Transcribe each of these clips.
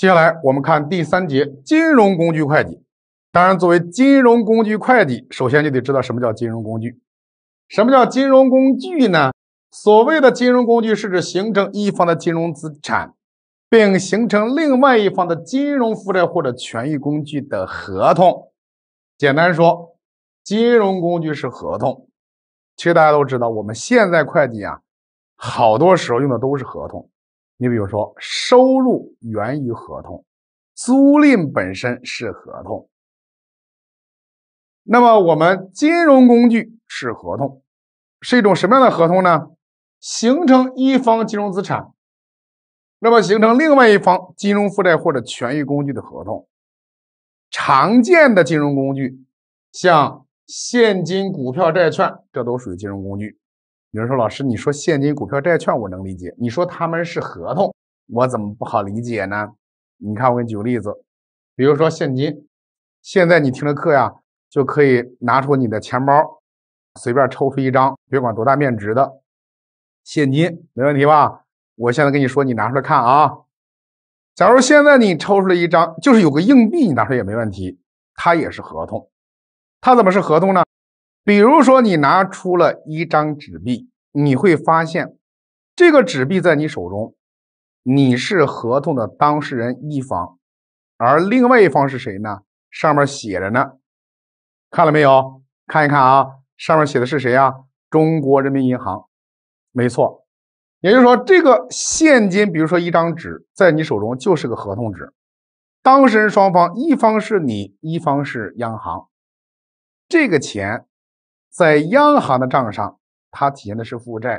接下来我们看第三节金融工具会计。当然，作为金融工具会计，首先就得知道什么叫金融工具。什么叫金融工具呢？所谓的金融工具是指形成一方的金融资产，并形成另外一方的金融负债或者权益工具的合同。简单说，金融工具是合同。其实大家都知道，我们现在会计啊，好多时候用的都是合同。你比如说，收入源于合同，租赁本身是合同。那么我们金融工具是合同，是一种什么样的合同呢？形成一方金融资产，那么形成另外一方金融负债或者权益工具的合同。常见的金融工具，像现金、股票、债券，这都属于金融工具。有人说：“老师，你说现金、股票、债券，我能理解。你说他们是合同，我怎么不好理解呢？”你看，我给你举个例子，比如说现金，现在你听了课呀，就可以拿出你的钱包，随便抽出一张，别管多大面值的现金，没问题吧？我现在跟你说，你拿出来看啊。假如现在你抽出了一张，就是有个硬币，你拿出来也没问题，它也是合同，它怎么是合同呢？比如说，你拿出了一张纸币，你会发现，这个纸币在你手中，你是合同的当事人一方，而另外一方是谁呢？上面写着呢，看了没有？看一看啊，上面写的是谁呀？中国人民银行，没错。也就是说，这个现金，比如说一张纸在你手中，就是个合同纸，当事人双方一方是你，一方是央行，这个钱。在央行的账上，它体现的是负债；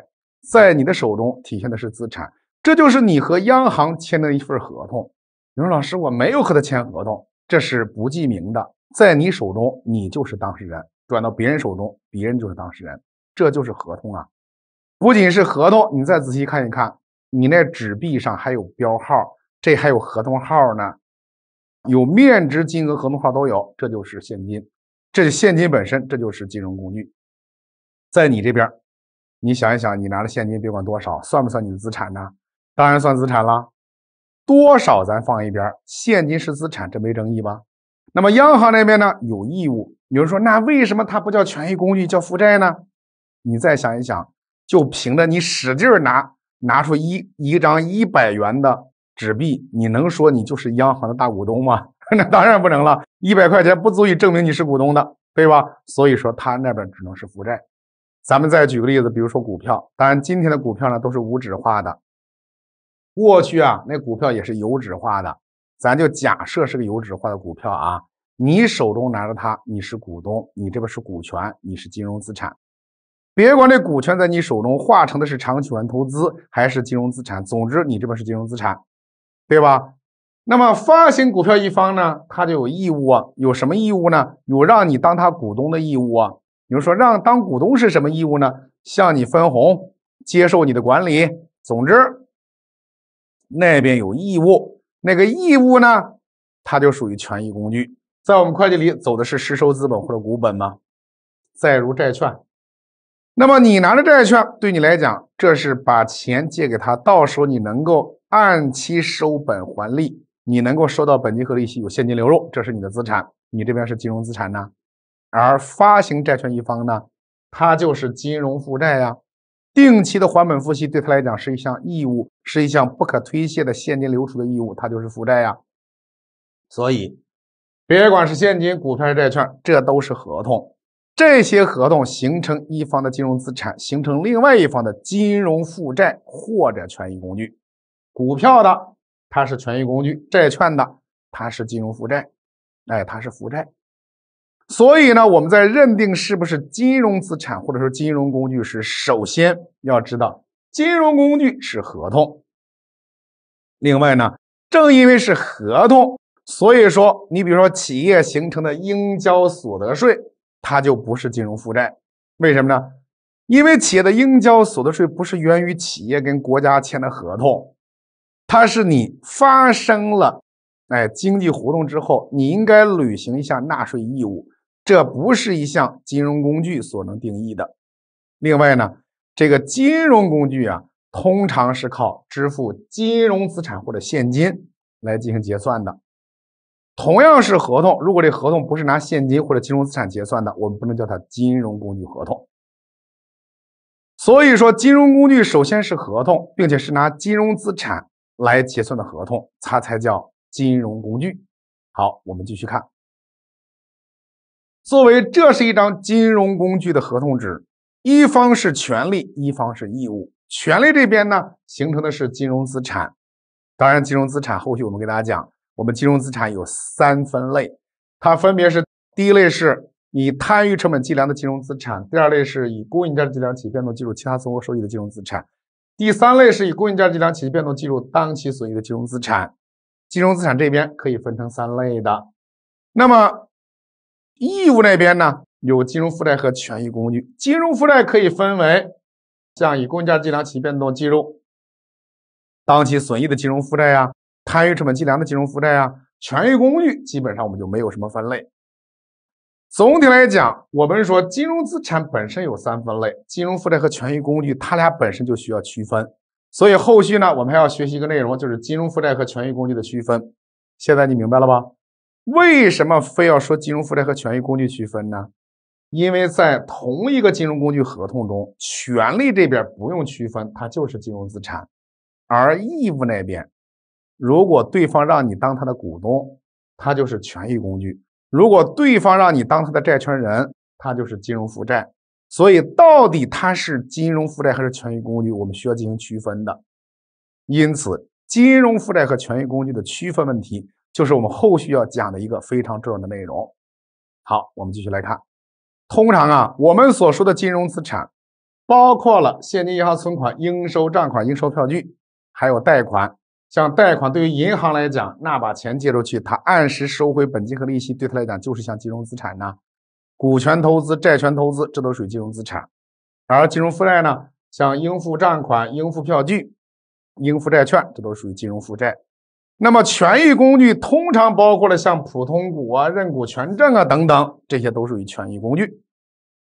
在你的手中体现的是资产，这就是你和央行签的一份合同。你说老师，我没有和他签合同，这是不记名的，在你手中你就是当事人，转到别人手中，别人就是当事人，这就是合同啊！不仅是合同，你再仔细看一看，你那纸币上还有标号，这还有合同号呢，有面值、金额、合同号都有，这就是现金。这是现金本身，这就是金融工具。在你这边，你想一想，你拿的现金别管多少，算不算你的资产呢？当然算资产了。多少咱放一边，现金是资产，这没争议吧？那么央行那边呢？有义务有人说，那为什么它不叫权益工具，叫负债呢？你再想一想，就凭着你使劲拿拿出一一张一百元的纸币，你能说你就是央行的大股东吗？那当然不能了，一百块钱不足以证明你是股东的，对吧？所以说他那边只能是负债。咱们再举个例子，比如说股票，当然今天的股票呢都是无纸化的。过去啊，那股票也是有纸化的，咱就假设是个有纸化的股票啊，你手中拿着它，你是股东，你这边是股权，你是金融资产。别管这股权在你手中化成的是长期股权投资还是金融资产，总之你这边是金融资产，对吧？那么发行股票一方呢，他就有义务，啊，有什么义务呢？有让你当他股东的义务啊。比如说，让当股东是什么义务呢？向你分红，接受你的管理。总之，那边有义务，那个义务呢，它就属于权益工具。在我们会计里走的是实收资本或者股本吗？再如债券，那么你拿着债券对你来讲，这是把钱借给他，到时候你能够按期收本还利。你能够收到本金和利息，有现金流入，这是你的资产。你这边是金融资产呢，而发行债券一方呢，它就是金融负债呀。定期的还本付息，对他来讲是一项义务，是一项不可推卸的现金流出的义务，它就是负债呀。所以，别管是现金、股票、债券，这都是合同。这些合同形成一方的金融资产，形成另外一方的金融负债或者权益工具，股票的。它是权益工具，债券的它是金融负债，哎，它是负债。所以呢，我们在认定是不是金融资产或者说金融工具时，首先要知道金融工具是合同。另外呢，正因为是合同，所以说你比如说企业形成的应交所得税，它就不是金融负债。为什么呢？因为企业的应交所得税不是源于企业跟国家签的合同。它是你发生了，哎，经济活动之后，你应该履行一下纳税义务，这不是一项金融工具所能定义的。另外呢，这个金融工具啊，通常是靠支付金融资产或者现金来进行结算的。同样是合同，如果这合同不是拿现金或者金融资产结算的，我们不能叫它金融工具合同。所以说，金融工具首先是合同，并且是拿金融资产。来结算的合同，它才叫金融工具。好，我们继续看。作为这是一张金融工具的合同纸，一方是权利，一方是义务。权利这边呢，形成的是金融资产。当然，金融资产后续我们给大家讲，我们金融资产有三分类，它分别是：第一类是以摊余成本计量的金融资产；第二类是以公允价值计量业变动计入其他综合收益的金融资产。第三类是以公允价值计量企业变动计入当期损益的金融资产，金融资产这边可以分成三类的。那么义务那边呢？有金融负债和权益工具。金融负债可以分为像以公允价值计量企业变动计入当期损益的金融负债啊，摊余成本计量的金融负债啊，权益工具基本上我们就没有什么分类。总体来讲，我们说金融资产本身有三分类，金融负债和权益工具，它俩本身就需要区分。所以后续呢，我们还要学习一个内容，就是金融负债和权益工具的区分。现在你明白了吧？为什么非要说金融负债和权益工具区分呢？因为在同一个金融工具合同中，权利这边不用区分，它就是金融资产；而义务那边，如果对方让你当他的股东，它就是权益工具。如果对方让你当他的债权人，他就是金融负债。所以，到底他是金融负债还是权益工具，我们需要进行区分的。因此，金融负债和权益工具的区分问题，就是我们后续要讲的一个非常重要的内容。好，我们继续来看。通常啊，我们所说的金融资产，包括了现金、银行存款、应收账款、应收票据，还有贷款。像贷款对于银行来讲，那把钱借出去，他按时收回本金和利息，对他来讲就是像金融资产呢。股权投资、债权投资，这都属于金融资产。而金融负债呢，像应付账款、应付票据、应付债券，这都属于金融负债。那么权益工具通常包括了像普通股啊、认股权证啊等等，这些都属于权益工具。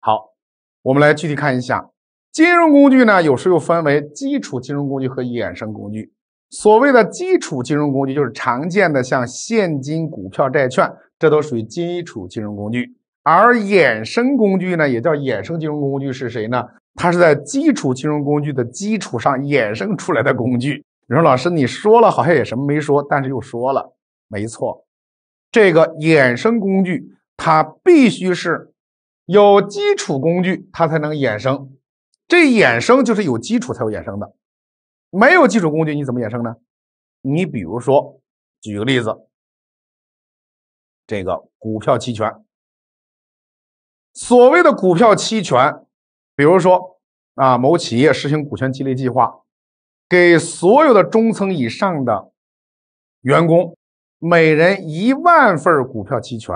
好，我们来具体看一下金融工具呢，有时又分为基础金融工具和衍生工具。所谓的基础金融工具就是常见的像现金、股票、债券，这都属于基础金融工具。而衍生工具呢，也叫衍生金融工具，是谁呢？它是在基础金融工具的基础上衍生出来的工具。你说老师，你说了好像也什么没说，但是又说了，没错。这个衍生工具它必须是有基础工具，它才能衍生。这衍生就是有基础才有衍生的。没有基础工具，你怎么衍生呢？你比如说，举个例子，这个股票期权。所谓的股票期权，比如说啊，某企业实行股权激励计划，给所有的中层以上的员工每人一万份股票期权，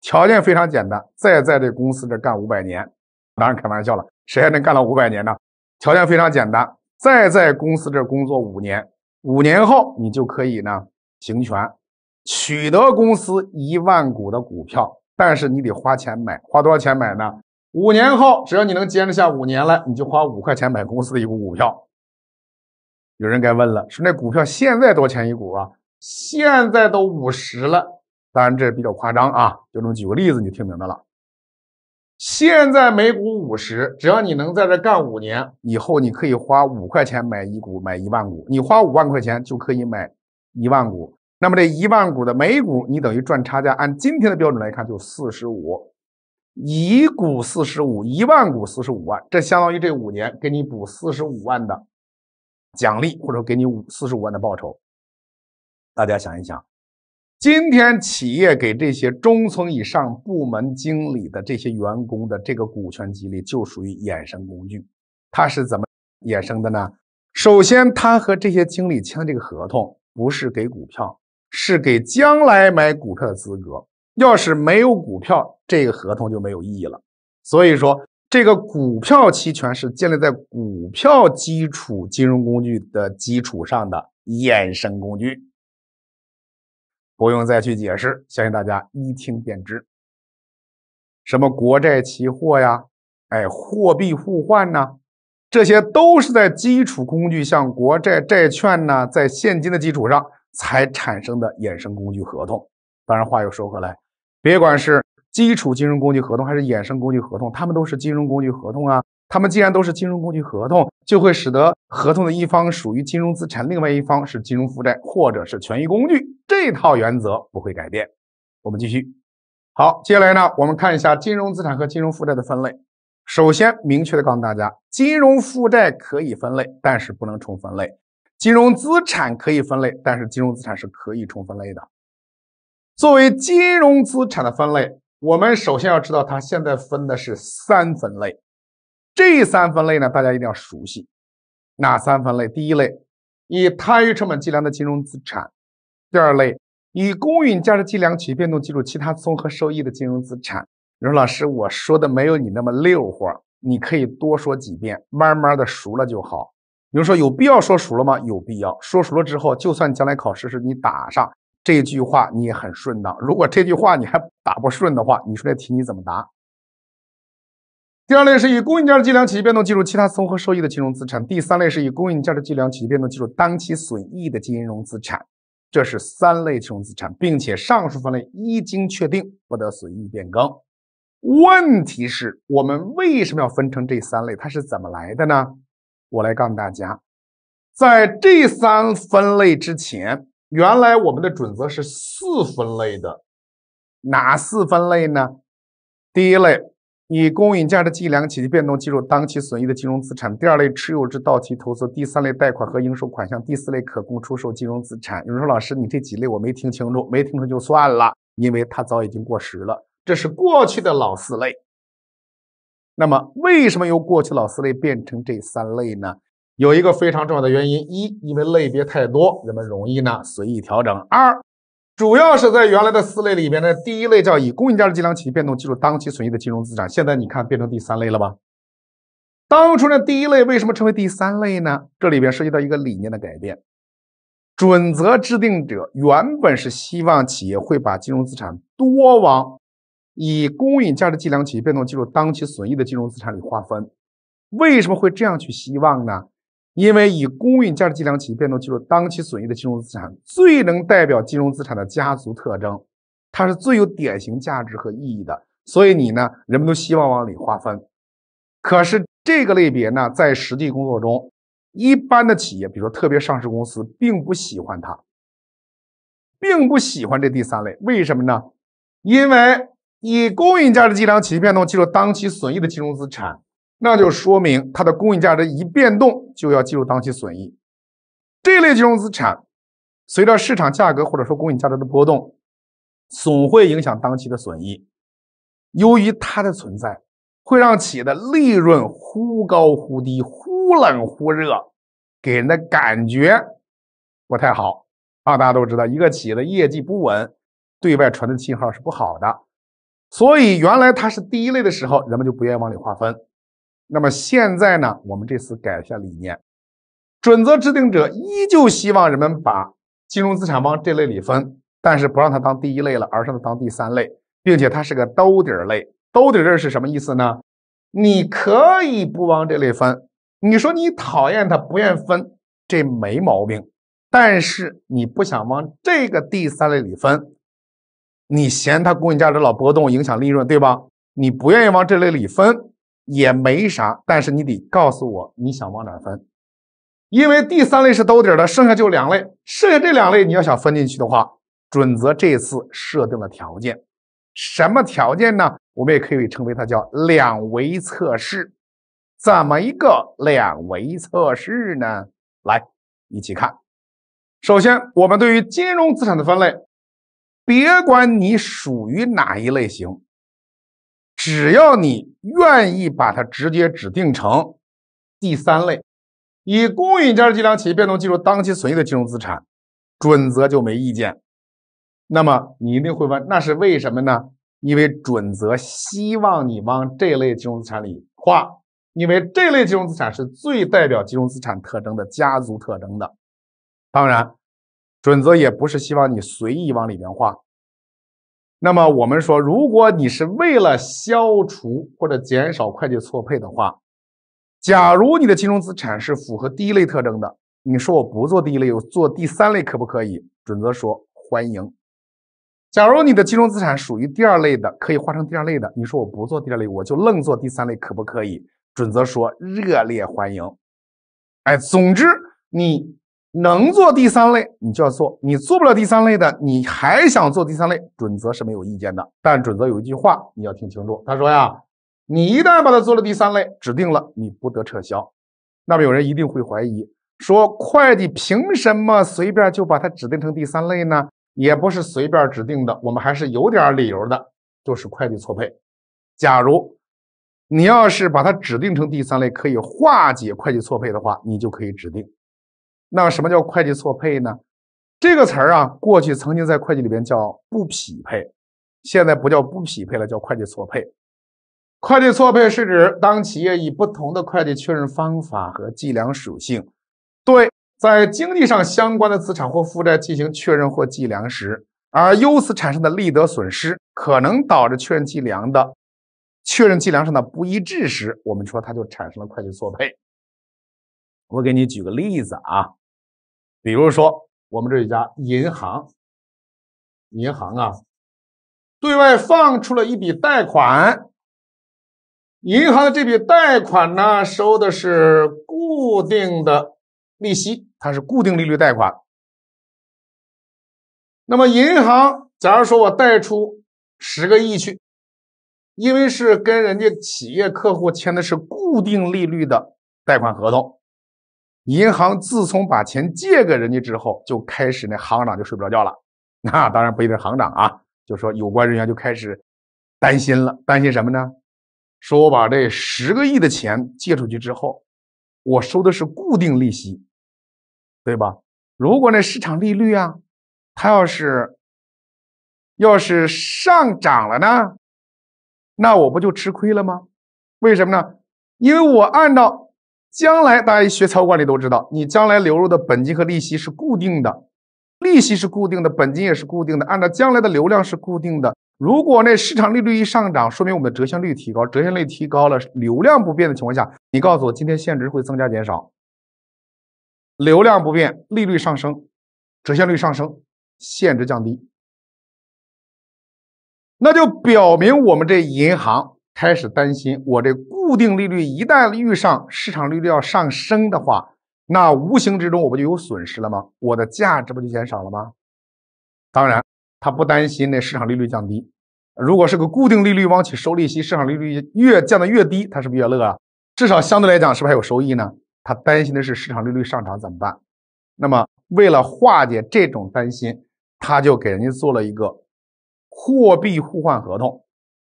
条件非常简单，再在这公司这干五百年。当然，开玩笑了，谁还能干到五百年呢？条件非常简单。再在公司这工作五年，五年后你就可以呢行权，取得公司一万股的股票。但是你得花钱买，花多少钱买呢？五年后，只要你能坚持下五年了，你就花五块钱买公司的一股股票。有人该问了，说那股票现在多少钱一股啊？现在都五十了，当然这比较夸张啊，就这么举个例子，你就听明白了。现在每股五十，只要你能在这干五年，以后你可以花五块钱买一股，买一万股，你花五万块钱就可以买一万股。那么这一万股的每股，你等于赚差价，按今天的标准来看，就四十五，一股四十五，一万股四十五万，这相当于这五年给你补四十五万的奖励，或者给你五四十五万的报酬。大家想一想。今天企业给这些中层以上部门经理的这些员工的这个股权激励就属于衍生工具，它是怎么衍生的呢？首先，他和这些经理签这个合同不是给股票，是给将来买股票的资格。要是没有股票，这个合同就没有意义了。所以说，这个股票期权是建立在股票基础金融工具的基础上的衍生工具。不用再去解释，相信大家一听便知。什么国债期货呀，哎，货币互换呐，这些都是在基础工具像国债、债券呢，在现金的基础上才产生的衍生工具合同。当然话又说回来，别管是基础金融工具合同还是衍生工具合同，他们都是金融工具合同啊。它们既然都是金融工具合同，就会使得合同的一方属于金融资产，另外一方是金融负债或者是权益工具。这套原则不会改变。我们继续。好，接下来呢，我们看一下金融资产和金融负债的分类。首先明确的告诉大家，金融负债可以分类，但是不能重分类；金融资产可以分类，但是金融资产是可以重分类的。作为金融资产的分类，我们首先要知道它现在分的是三分类。这三分类呢，大家一定要熟悉哪三分类？第一类以摊余成本计量的金融资产；第二类以公允价值计量取变动计入其他综合收益的金融资产。你说老师，我说的没有你那么溜活你可以多说几遍，慢慢的熟了就好。你说有必要说熟了吗？有必要。说熟了之后，就算将来考试时你打上这句话，你也很顺当。如果这句话你还打不顺的话，你说这题你怎么答？第二类是以公允价值计量企业变动计入其他综合收益的金融资产，第三类是以公允价值计量企业变动计入当期损益的金融资产，这是三类金融资产，并且上述分类一经确定，不得随意变更。问题是，我们为什么要分成这三类？它是怎么来的呢？我来告诉大家，在这三分类之前，原来我们的准则是四分类的，哪四分类呢？第一类。以公允价值计量且其变动计入当期损益的金融资产，第二类持有至到期投资，第三类贷款和应收款项，第四类可供出售金融资产。有人说老师，你这几类我没听清楚，没听清楚就算了，因为它早已经过时了，这是过去的老四类。那么为什么由过去老四类变成这三类呢？有一个非常重要的原因：一，因为类别太多，人们容易呢随意调整；二。主要是在原来的四类里面呢，第一类叫以公允价值计量企业变动计入当期损益的金融资产，现在你看变成第三类了吧？当初呢，第一类为什么称为第三类呢？这里边涉及到一个理念的改变，准则制定者原本是希望企业会把金融资产多往以公允价值计量企业变动计入当期损益的金融资产里划分，为什么会这样去希望呢？因为以公允价值计量业变动计入当期损益的金融资产，最能代表金融资产的家族特征，它是最有典型价值和意义的，所以你呢，人们都希望往里划分。可是这个类别呢，在实际工作中，一般的企业，比如说特别上市公司，并不喜欢它，并不喜欢这第三类。为什么呢？因为以公允价值计量业变动计入当期损益的金融资产。那就说明它的公允价值一变动就要计入当期损益。这类金融资产随着市场价格或者说公允价值的波动，总会影响当期的损益。由于它的存在，会让企业的利润忽高忽低、忽冷忽热，给人的感觉不太好啊。大家都知道，一个企业的业绩不稳，对外传的信号是不好的。所以原来它是第一类的时候，人们就不愿意往里划分。那么现在呢？我们这次改一下理念，准则制定者依旧希望人们把金融资产往这类里分，但是不让它当第一类了，而是当第三类，并且它是个兜底类。兜底儿是什么意思呢？你可以不往这类分，你说你讨厌它，不愿分，这没毛病。但是你不想往这个第三类里分，你嫌它公允价值老波动，影响利润，对吧？你不愿意往这类里分。也没啥，但是你得告诉我你想往哪分，因为第三类是兜底的，剩下就两类，剩下这两类你要想分进去的话，准则这次设定了条件，什么条件呢？我们也可以称为它叫两维测试，怎么一个两维测试呢？来，一起看，首先我们对于金融资产的分类，别管你属于哪一类型。只要你愿意把它直接指定成第三类，以公允价值计量企业变动计入当期损益的金融资产，准则就没意见。那么你一定会问，那是为什么呢？因为准则希望你往这类金融资产里划，因为这类金融资产是最代表金融资产特征的家族特征的。当然，准则也不是希望你随意往里面划。那么我们说，如果你是为了消除或者减少会计错配的话，假如你的金融资产是符合第一类特征的，你说我不做第一类，我做第三类可不可以？准则说欢迎。假如你的金融资产属于第二类的，可以划成第二类的，你说我不做第二类，我就愣做第三类可不可以？准则说热烈欢迎。哎，总之你。能做第三类，你就要做；你做不了第三类的，你还想做第三类？准则是没有意见的，但准则有一句话你要听清楚，他说呀，你一旦把它做了第三类，指定了，你不得撤销。那么有人一定会怀疑，说会计凭什么随便就把它指定成第三类呢？也不是随便指定的，我们还是有点理由的，就是会计错配。假如你要是把它指定成第三类，可以化解会计错配的话，你就可以指定。那什么叫会计错配呢？这个词儿啊，过去曾经在会计里边叫不匹配，现在不叫不匹配了，叫会计错配。会计错配是指当企业以不同的会计确认方法和计量属性，对在经济上相关的资产或负债进行确认或计量时，而由此产生的利得损失可能导致确认计量的确认计量上的不一致时，我们说它就产生了会计错配。我给你举个例子啊。比如说，我们这一家银行，银行啊，对外放出了一笔贷款。银行的这笔贷款呢，收的是固定的利息，它是固定利率贷款。那么，银行，假如说我贷出十个亿去，因为是跟人家企业客户签的是固定利率的贷款合同。银行自从把钱借给人家之后，就开始那行长就睡不着觉了。那当然不一定行长啊，就说有关人员就开始担心了，担心什么呢？说我把这十个亿的钱借出去之后，我收的是固定利息，对吧？如果那市场利率啊，它要是要是上涨了呢，那我不就吃亏了吗？为什么呢？因为我按照。将来大家学财务管理都知道，你将来流入的本金和利息是固定的，利息是固定的，本金也是固定的，按照将来的流量是固定的。如果那市场利率一上涨，说明我们的折现率提高，折现率提高了，流量不变的情况下，你告诉我今天现值会增加减少？流量不变，利率上升，折现率上升，现值降低，那就表明我们这银行。开始担心，我这固定利率一旦遇上市场利率要上升的话，那无形之中我不就有损失了吗？我的价值不就减少了吗？当然，他不担心那市场利率降低。如果是个固定利率往起收利息，市场利率越降的越低，他是不是越乐啊？至少相对来讲，是不是还有收益呢？他担心的是市场利率上涨怎么办？那么，为了化解这种担心，他就给人家做了一个货币互换合同。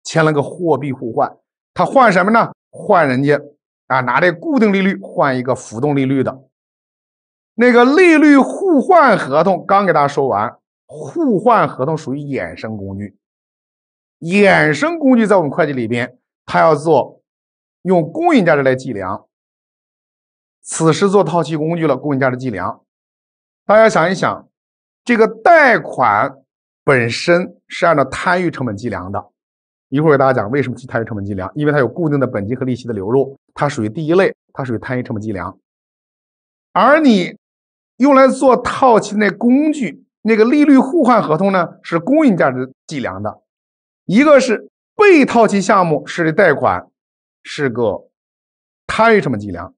签了个货币互换，他换什么呢？换人家啊，拿这固定利率换一个浮动利率的，那个利率互换合同。刚给大家说完，互换合同属于衍生工具。衍生工具在我们会计里边，它要做用公允价值来计量。此时做套期工具了，公允价值计量。大家想一想，这个贷款本身是按照摊余成本计量的。一会儿给大家讲为什么是摊余成本计量，因为它有固定的本金和利息的流入，它属于第一类，它属于摊余成本计量。而你用来做套期那工具，那个利率互换合同呢，是公允价值计量的。一个是被套期项目是这贷款，是个摊余成本计量；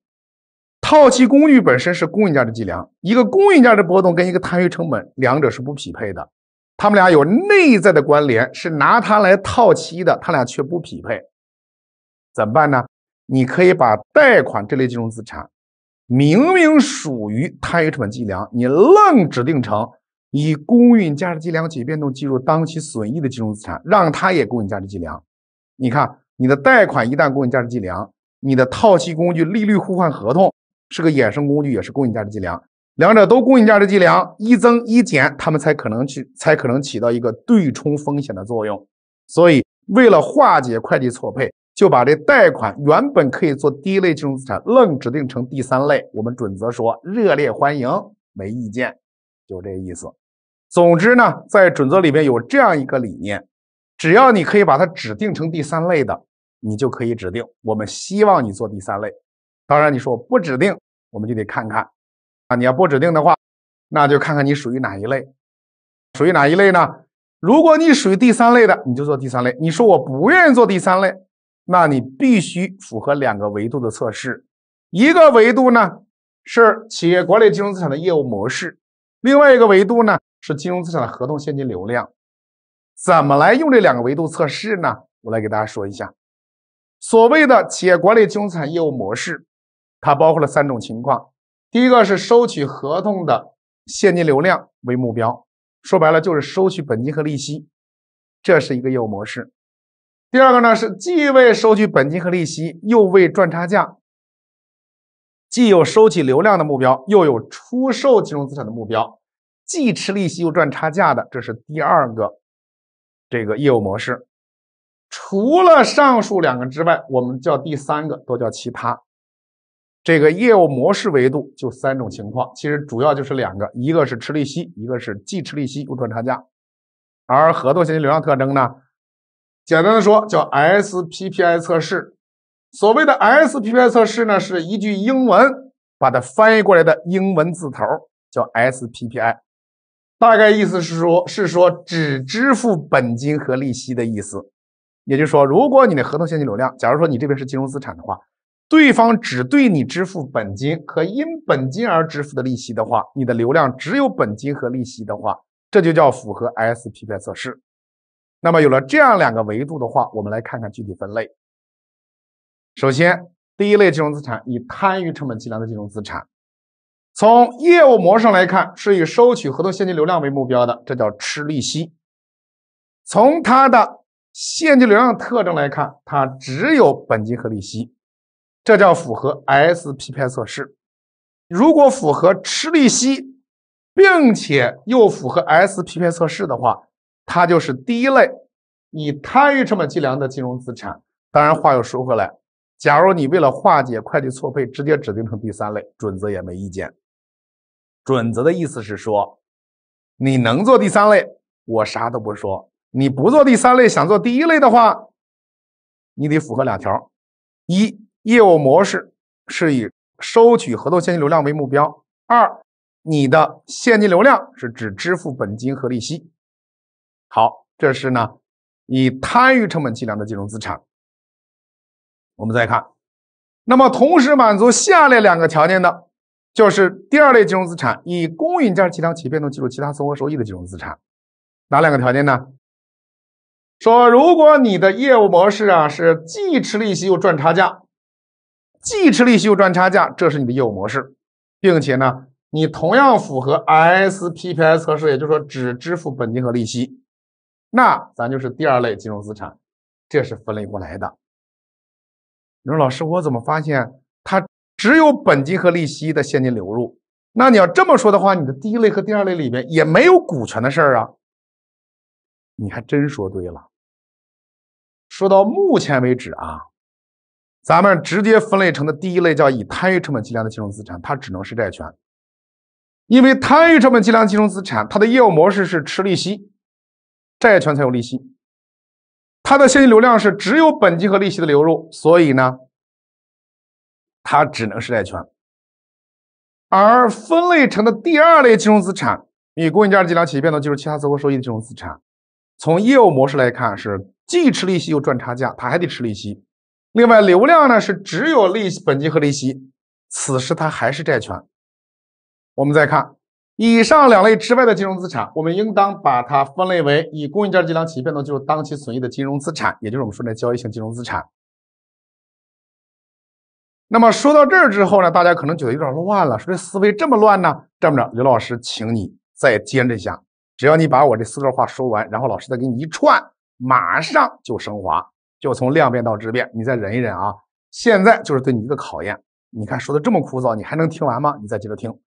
套期工具本身是公允价值计量。一个公允价值波动跟一个摊余成本两者是不匹配的。他们俩有内在的关联，是拿它来套期的，他俩却不匹配，怎么办呢？你可以把贷款这类金融资产，明明属于摊余成本计量，你愣指定成以公允价值计量且变动计入当期损益的金融资产，让它也公允价值计量。你看，你的贷款一旦公允价值计量，你的套期工具利率互换合同是个衍生工具，也是公允价值计量。两者都供应价值计量，一增一减，它们才可能去，才可能起到一个对冲风险的作用。所以，为了化解会计错配，就把这贷款原本可以做第一类金融资产，愣指定成第三类。我们准则说热烈欢迎，没意见，就这意思。总之呢，在准则里面有这样一个理念：只要你可以把它指定成第三类的，你就可以指定。我们希望你做第三类。当然，你说不指定，我们就得看看。你要不指定的话，那就看看你属于哪一类。属于哪一类呢？如果你属于第三类的，你就做第三类。你说我不愿意做第三类，那你必须符合两个维度的测试。一个维度呢是企业管理金融资产的业务模式，另外一个维度呢是金融资产的合同现金流量。怎么来用这两个维度测试呢？我来给大家说一下。所谓的企业管理金融资产业务模式，它包括了三种情况。第一个是收取合同的现金流量为目标，说白了就是收取本金和利息，这是一个业务模式。第二个呢是既未收取本金和利息，又未赚差价，既有收取流量的目标，又有出售金融资产的目标，既吃利息又赚差价的，这是第二个这个业务模式。除了上述两个之外，我们叫第三个都叫其他。这个业务模式维度就三种情况，其实主要就是两个，一个是吃利息，一个是既吃利息又赚差价。而合同现金流量特征呢，简单的说叫 S P P I 测试。所谓的 S P P I 测试呢，是一句英文，把它翻译过来的英文字头叫 S P P I，大概意思是说，是说只支付本金和利息的意思。也就是说，如果你的合同现金流量，假如说你这边是金融资产的话。对方只对你支付本金和因本金而支付的利息的话，你的流量只有本金和利息的话，这就叫符合 SPV 测试。那么有了这样两个维度的话，我们来看看具体分类。首先，第一类金融资产以摊余成本计量的金融资产，从业务模式上来看，是以收取合同现金流量为目标的，这叫吃利息。从它的现金流量特征来看，它只有本金和利息。这叫符合 S P 配测试。如果符合吃利息，并且又符合 S P 配测试的话，它就是第一类以摊余成本计量的金融资产。当然话又说回来，假如你为了化解会计错配，直接指定成第三类，准则也没意见。准则的意思是说，你能做第三类，我啥都不说。你不做第三类，想做第一类的话，你得符合两条：一。业务模式是以收取合同现金流量为目标。二，你的现金流量是指支付本金和利息。好，这是呢以摊余成本计量的金融资产。我们再看，那么同时满足下列两个条件的，就是第二类金融资产：以公允价值计量且变动计入其他综合收益的金融资产。哪两个条件呢？说如果你的业务模式啊是既吃利息又赚差价。既吃利息又赚差价，这是你的业务模式，并且呢，你同样符合 s p p s 测试，也就是说只支付本金和利息，那咱就是第二类金融资产，这是分类过来的。你说老师，我怎么发现它只有本金和利息的现金流入？那你要这么说的话，你的第一类和第二类里面也没有股权的事儿啊？你还真说对了。说到目前为止啊。咱们直接分类成的第一类叫以摊余成本计量的金融资产，它只能是债权，因为摊余成本计量金融资产，它的业务模式是吃利息，债权才有利息，它的现金流量是只有本金和利息的流入，所以呢，它只能是债权。而分类成的第二类金融资产，以公允价值计量企业变动计入其他综合收益的金融资产，从业务模式来看是既吃利息又赚差价，它还得吃利息。另外，流量呢是只有利息、本金和利息，此时它还是债权。我们再看以上两类之外的金融资产，我们应当把它分类为以供应价值计量且变动计入当期损益的金融资产，也就是我们说的交易性金融资产。那么说到这儿之后呢，大家可能觉得有点乱了，说这思维这么乱呢？这么着，刘老师，请你再坚持一下，只要你把我这四段话说完，然后老师再给你一串，马上就升华。就从量变到质变，你再忍一忍啊！现在就是对你一个考验，你看说的这么枯燥，你还能听完吗？你再接着听。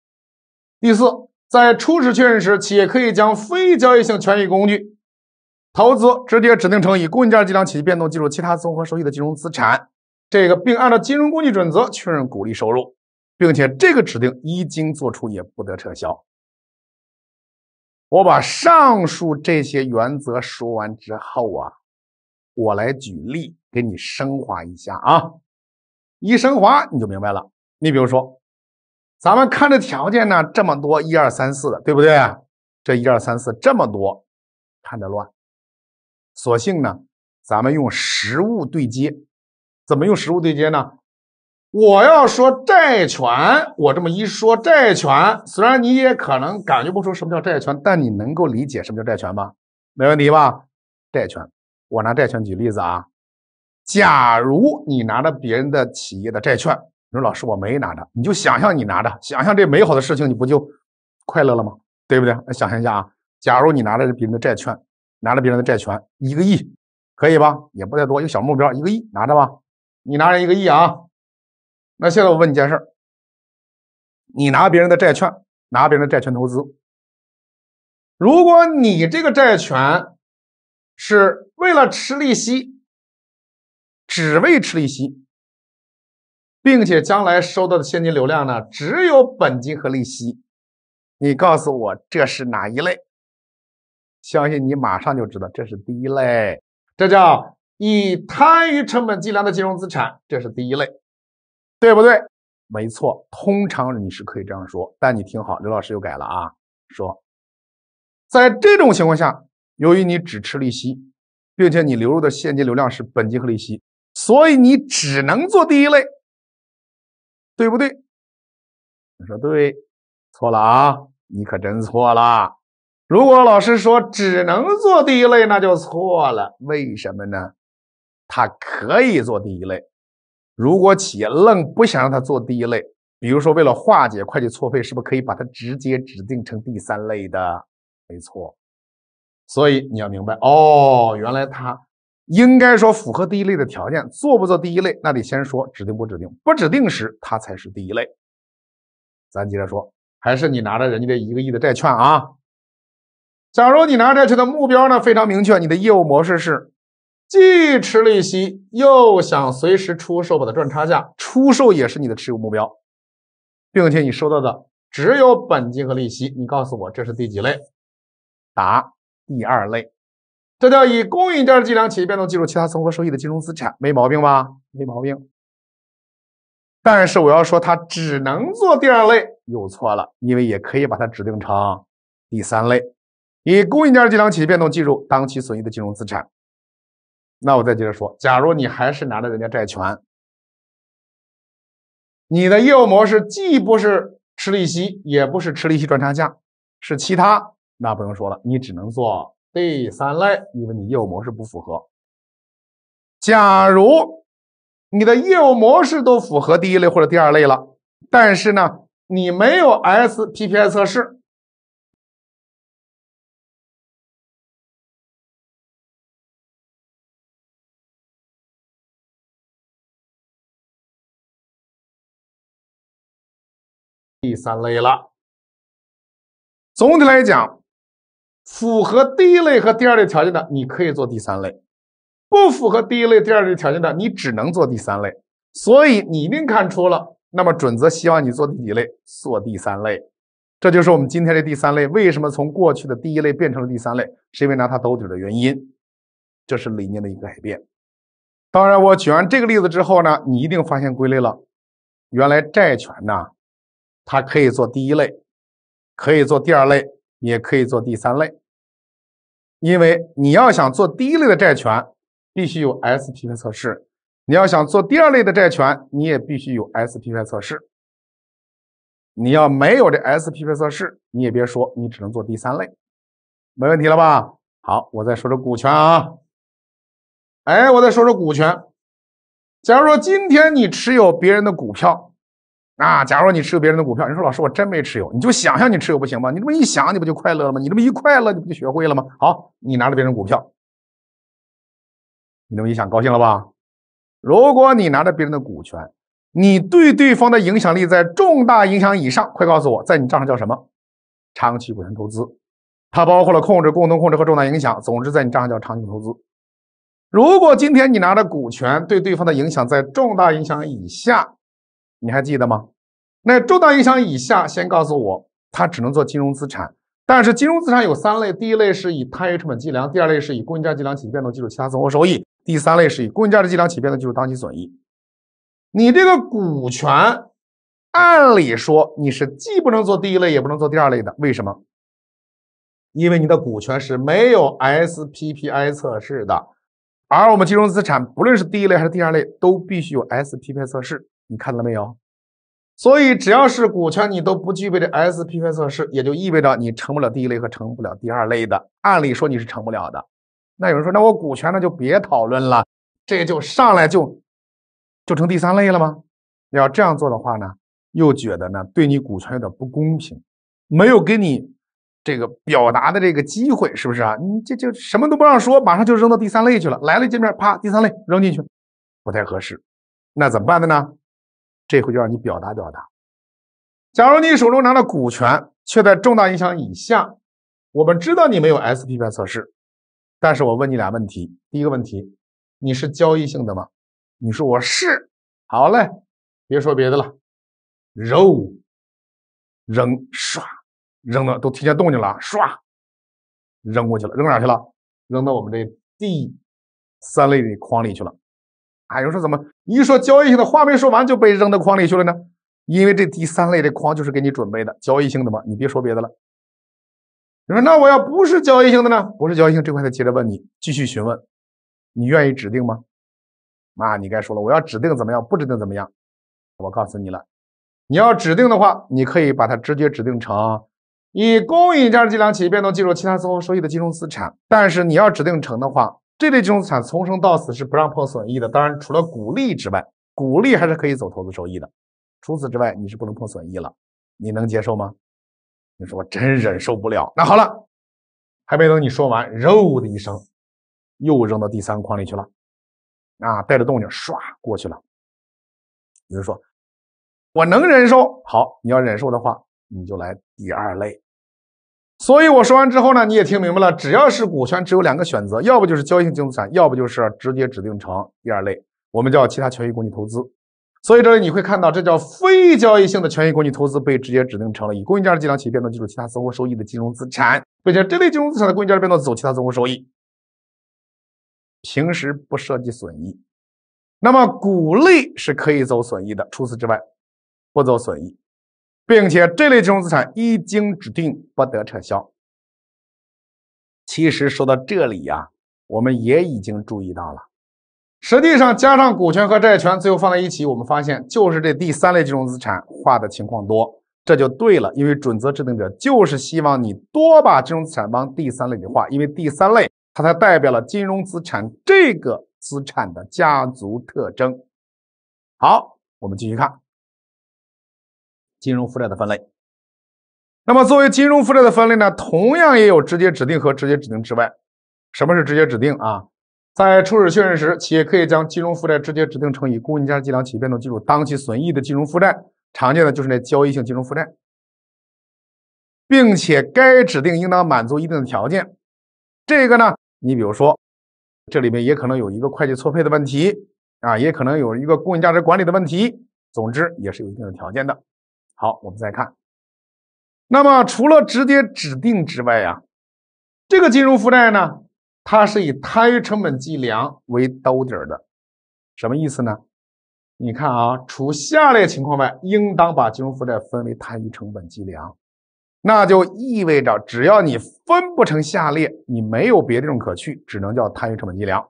第四，在初始确认时，企业可以将非交易性权益工具投资直接指定成以公允价值计量企业变动计入其他综合收益的金融资产，这个并按照金融工具准则确认股利收入，并且这个指定一经作出也不得撤销。我把上述这些原则说完之后啊。我来举例给你升华一下啊，一升华你就明白了。你比如说，咱们看这条件呢，这么多一二三四的，对不对？这一二三四这么多，看着乱，索性呢，咱们用实物对接。怎么用实物对接呢？我要说债权，我这么一说债权，虽然你也可能感觉不出什么叫债权，但你能够理解什么叫债权吧？没问题吧？债权。我拿债券举例子啊，假如你拿着别人的企业的债券，你说老师我没拿着，你就想象你拿着，想象这美好的事情，你不就快乐了吗？对不对？想象一下啊，假如你拿着别人的债券，拿着别人的债权，一个亿，可以吧？也不太多，一个小目标，一个亿，拿着吧。你拿着一个亿啊，那现在我问你件事，你拿别人的债券，拿别人的债权投资，如果你这个债权，是为了吃利息，只为吃利息，并且将来收到的现金流量呢，只有本金和利息。你告诉我这是哪一类？相信你马上就知道，这是第一类，这叫以摊余成本计量的金融资产，这是第一类，对不对？没错，通常你是可以这样说，但你听好，刘老师又改了啊，说，在这种情况下。由于你只吃利息，并且你流入的现金流量是本金和利息，所以你只能做第一类，对不对？你说对，错了啊！你可真错了。如果老师说只能做第一类，那就错了。为什么呢？他可以做第一类。如果企业愣不想让他做第一类，比如说为了化解会计错费，是不是可以把它直接指定成第三类的？没错。所以你要明白哦，原来他应该说符合第一类的条件，做不做第一类，那得先说指定不指定。不指定时，他才是第一类。咱接着说，还是你拿着人家这一个亿的债券啊。假如你拿债券的目标呢非常明确，你的业务模式是既吃利息，又想随时出售把它赚差价，出售也是你的持有目标，并且你收到的只有本金和利息。你告诉我这是第几类？答。第二类，这叫以公允价值计量企业变动计入其他综合收益的金融资产，没毛病吧？没毛病。但是我要说，它只能做第二类，又错了，因为也可以把它指定成第三类，以公允价值计量企业变动计入当期损益的金融资产。那我再接着说，假如你还是拿着人家债权，你的业务模式既不是吃利息，也不是吃利息赚差价，是其他。那不用说了，你只能做第三类，因为你业务模式不符合。假如你的业务模式都符合第一类或者第二类了，但是呢，你没有 s p p i 测试，第三类了。总体来讲。符合第一类和第二类条件的，你可以做第三类；不符合第一类、第二类条件的，你只能做第三类。所以你一定看出了，那么准则希望你做第几类？做第三类。这就是我们今天的第三类。为什么从过去的第一类变成了第三类？是因为拿它兜底的原因。这是理念的一个改变。当然，我举完这个例子之后呢，你一定发现归类了。原来债权呢，它可以做第一类，可以做第二类。也可以做第三类，因为你要想做第一类的债权，必须有 SPV 测试；你要想做第二类的债权，你也必须有 SPV 测试。你要没有这 SPV 测试，你也别说，你只能做第三类，没问题了吧？好，我再说说股权啊。哎，我再说说股权。假如说今天你持有别人的股票。啊，假如你持有别人的股票，你说老师我真没持有，你就想象你持有不行吗？你这么一想你不就快乐了吗？你这么一快乐你不就学会了吗？好，你拿着别人股票，你这么一想高兴了吧？如果你拿着别人的股权，你对对方的影响力在重大影响以上，快告诉我，在你账上叫什么？长期股权投资，它包括了控制、共同控制和重大影响，总之在你账上叫长期投资。如果今天你拿着股权对对方的影响在重大影响以下。你还记得吗？那重大影响以下，先告诉我，它只能做金融资产。但是金融资产有三类，第一类是以摊余成本计量，第二类是以公允价值计量起变动计入其他综合收益，第三类是以公允价值计量起变动计入当期损益。你这个股权，按理说你是既不能做第一类，也不能做第二类的，为什么？因为你的股权是没有 S P P I 测试的，而我们金融资产不论是第一类还是第二类，都必须有 S P P I 测试。你看到没有？所以只要是股权，你都不具备这 s p f 测试，也就意味着你成不了第一类和成不了第二类的。按理说你是成不了的。那有人说，那我股权那就别讨论了，这就上来就就成第三类了吗？要这样做的话呢，又觉得呢对你股权有点不公平，没有给你这个表达的这个机会，是不是啊？你这就什么都不让说，马上就扔到第三类去了。来了见面啪，第三类扔进去，不太合适。那怎么办的呢？这回就让你表达表达。假如你手中拿着股权，却在重大影响以下，我们知道你没有 SPP 测试，但是我问你俩问题：第一个问题，你是交易性的吗？你说我是，好嘞，别说别的了，肉。扔，唰，扔到都听见动静了，唰，扔过去了，扔哪去了？扔到我们这第三类的框里去了。哎，人说怎么？一说交易性的话没说完就被扔到筐里去了呢？因为这第三类的筐就是给你准备的交易性的嘛。你别说别的了。你说那我要不是交易性的呢？不是交易性这块再接着问你，继续询问。你愿意指定吗？啊，你该说了。我要指定怎么样？不指定怎么样？我告诉你了。你要指定的话，你可以把它直接指定成以公允价值计量企业变动计入其他综合收益的金融资产。但是你要指定成的话。这类金融资产从生到死是不让碰损益的，当然除了股利之外，股利还是可以走投资收益的。除此之外，你是不能碰损益了，你能接受吗？你说我真忍受不了。那好了，还没等你说完，肉的一声，又扔到第三个筐里去了。啊，带着动静唰过去了。有人说，我能忍受。好，你要忍受的话，你就来第二类。所以我说完之后呢，你也听明白了。只要是股权，只有两个选择，要不就是交易性净资产，要不就是直接指定成第二类，我们叫其他权益工具投资。所以这里你会看到，这叫非交易性的权益工具投资被直接指定成了以公允价值计量业变动基础其他综合收益的金融资产，并且这类金融资产的公允价值变动走其他综合收益，平时不涉及损益。那么股类是可以走损益的，除此之外不走损益。并且这类金融资产一经指定，不得撤销。其实说到这里呀，我们也已经注意到了。实际上，加上股权和债权，最后放在一起，我们发现就是这第三类金融资产划的情况多，这就对了。因为准则制定者就是希望你多把金融资产往第三类里划，因为第三类它才代表了金融资产这个资产的家族特征。好，我们继续看。金融负债的分类，那么作为金融负债的分类呢，同样也有直接指定和直接指定之外。什么是直接指定啊？在初始确认时，企业可以将金融负债直接指定成以公允价值计量企业变动计入当期损益的金融负债，常见的就是那交易性金融负债，并且该指定应当满足一定的条件。这个呢，你比如说，这里面也可能有一个会计错配的问题啊，也可能有一个公允价值管理的问题，总之也是有一定的条件的。好，我们再看，那么除了直接指定之外啊，这个金融负债呢，它是以摊余成本计量为兜底的，什么意思呢？你看啊，除下列情况外，应当把金融负债分为摊余成本计量。那就意味着，只要你分不成下列，你没有别的种可去，只能叫摊余成本计量。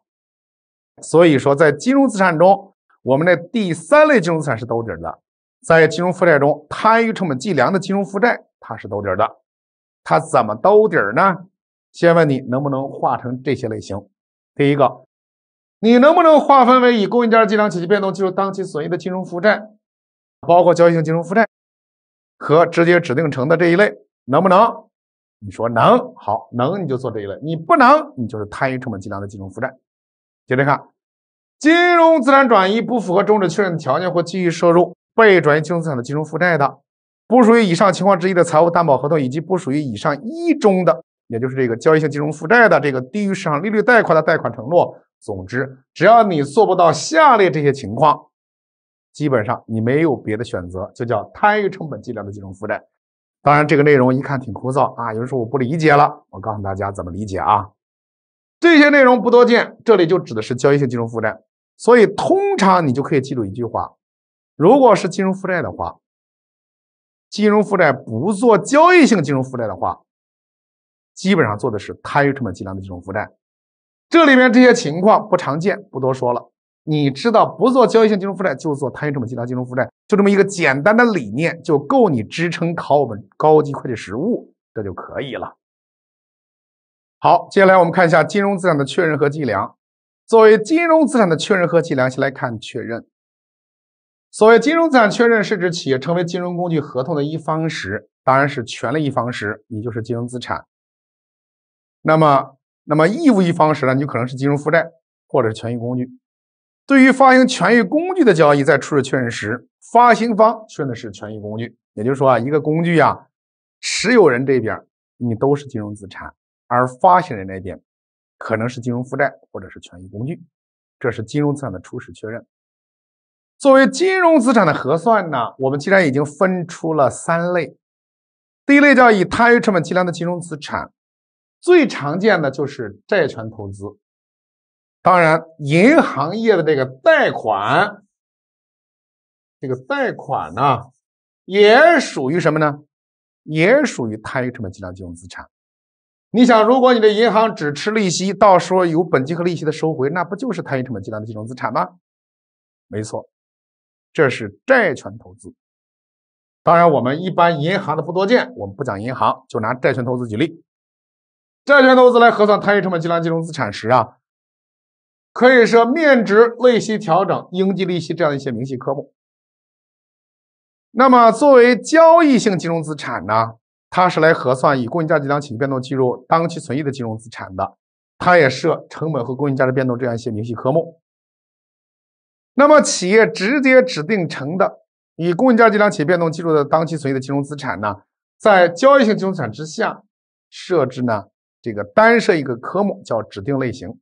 所以说，在金融资产中，我们的第三类金融资产是兜底的。在金融负债中，摊余成本计量的金融负债它是兜底的，它怎么兜底呢？先问你能不能划成这些类型。第一个，你能不能划分为以公允价值计量且其变动计入当期损益的金融负债，包括交易性金融负债和直接指定成的这一类？能不能？你说能，好，能你就做这一类，你不能，你就是摊余成本计量的金融负债。接着看，金融资产转移不符合终止确认条件或继续收入。被转移金融资产的金融负债的，不属于以上情况之一的财务担保合同，以及不属于以上一中的，也就是这个交易性金融负债的这个低于市场利率贷款的贷款承诺。总之，只要你做不到下列这些情况，基本上你没有别的选择，就叫摊余成本计量的金融负债。当然，这个内容一看挺枯燥啊，有人说我不理解了，我告诉大家怎么理解啊。这些内容不多见，这里就指的是交易性金融负债，所以通常你就可以记住一句话。如果是金融负债的话，金融负债不做交易性金融负债的话，基本上做的是摊余成本计量的金融负债。这里面这些情况不常见，不多说了。你知道不做交易性金融负债，就做摊余成本计量金融负债，就这么一个简单的理念就够你支撑考我们高级会计实务，这就可以了。好，接下来我们看一下金融资产的确认和计量。作为金融资产的确认和计量，先来看确认。所谓金融资产确认，是指企业成为金融工具合同的一方时，当然是权利一方时，你就是金融资产。那么，那么义务一方时呢，你就可能是金融负债或者是权益工具。对于发行权益工具的交易，在初始确认时，发行方确认的是权益工具，也就是说啊，一个工具啊，持有人这边你都是金融资产，而发行人那边可能是金融负债或者是权益工具。这是金融资产的初始确认。作为金融资产的核算呢，我们既然已经分出了三类，第一类叫以摊余成本计量的金融资产，最常见的就是债权投资。当然，银行业的这个贷款，这个贷款呢，也属于什么呢？也属于摊余成本计量金融资产。你想，如果你的银行只吃利息，到时候有本金和利息的收回，那不就是摊余成本计量的金融资产吗？没错。这是债权投资，当然我们一般银行的不多见，我们不讲银行，就拿债权投资举例。债权投资来核算摊余成本计量金融资产时啊，可以设面值、利息调整、应计利息这样一些明细科目。那么作为交易性金融资产呢，它是来核算以公允价值计量变动计入当期损益的金融资产的，它也设成本和公允价值变动这样一些明细科目。那么，企业直接指定成的以公允价值计量企业变动计入的当期损益的金融资产呢，在交易性金融资产之下设置呢这个单设一个科目叫指定类型。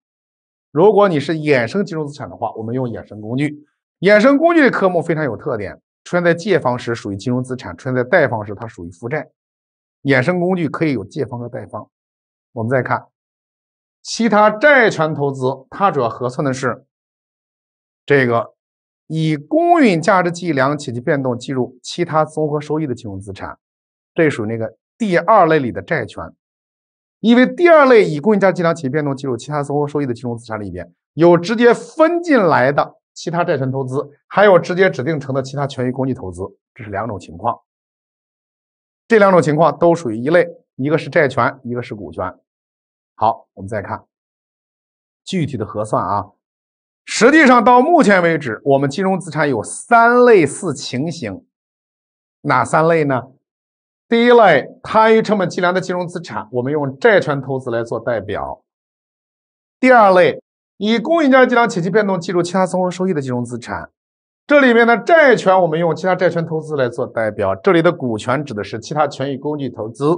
如果你是衍生金融资产的话，我们用衍生工具。衍生工具的科目非常有特点，出现在借方时属于金融资产，出现在贷方时它属于负债。衍生工具可以有借方和贷方。我们再看其他债权投资，它主要核算的是。这个以公允价值计量且其变动计入其他综合收益的金融资产，这属于那个第二类里的债权，因为第二类以公允价计量且变动计入其他综合收益的金融资产里边，有直接分进来的其他债权投资，还有直接指定成的其他权益工具投资，这是两种情况，这两种情况都属于一类，一个是债权，一个是股权。好，我们再看具体的核算啊。实际上，到目前为止，我们金融资产有三类似情形，哪三类呢？第一类，摊余成本计量的金融资产，我们用债权投资来做代表；第二类，以公允价值计量且其变动计入其他综合收益的金融资产，这里面的债权我们用其他债权投资来做代表，这里的股权指的是其他权益工具投资，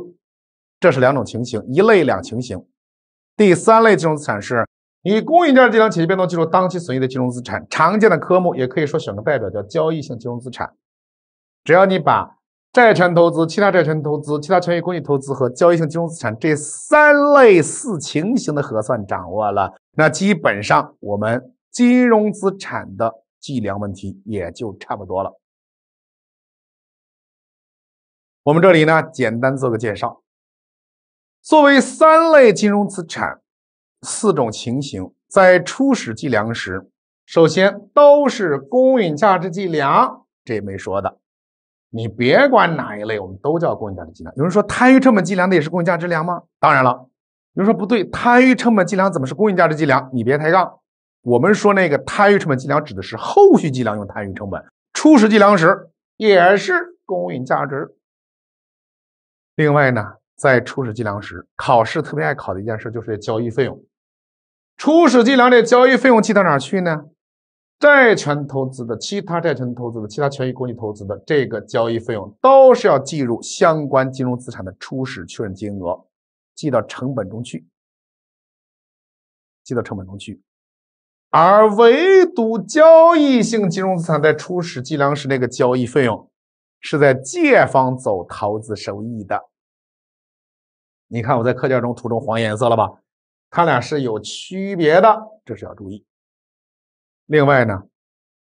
这是两种情形，一类两情形。第三类金融资产是。以公允价值计量企业变动计入当期损益的金融资产，常见的科目也可以说选个代表叫交易性金融资产。只要你把债权投资、其他债权投资、其他权益工具投资和交易性金融资产这三类四情形的核算掌握了，那基本上我们金融资产的计量问题也就差不多了。我们这里呢，简单做个介绍。作为三类金融资产。四种情形在初始计量时，首先都是公允价值计量，这没说的。你别管哪一类，我们都叫公允价值计量。有人说，摊余成本计量的也是公允价值量吗？当然了。有人说不对，摊余成本计量怎么是公允价值计量？你别抬杠。我们说那个摊余成本计量指的是后续计量用摊余成本，初始计量时也是公允价值。另外呢，在初始计量时，考试特别爱考的一件事就是交易费用。初始计量的交易费用记到哪去呢？债权投资的、其他债权投资的、其他权益工具投资的这个交易费用，都是要计入相关金融资产的初始确认金额，记到成本中去，记到成本中去。而唯独交易性金融资产在初始计量时那个交易费用，是在借方走投资收益的。你看我在课件中涂成黄颜色了吧？它俩是有区别的，这是要注意。另外呢，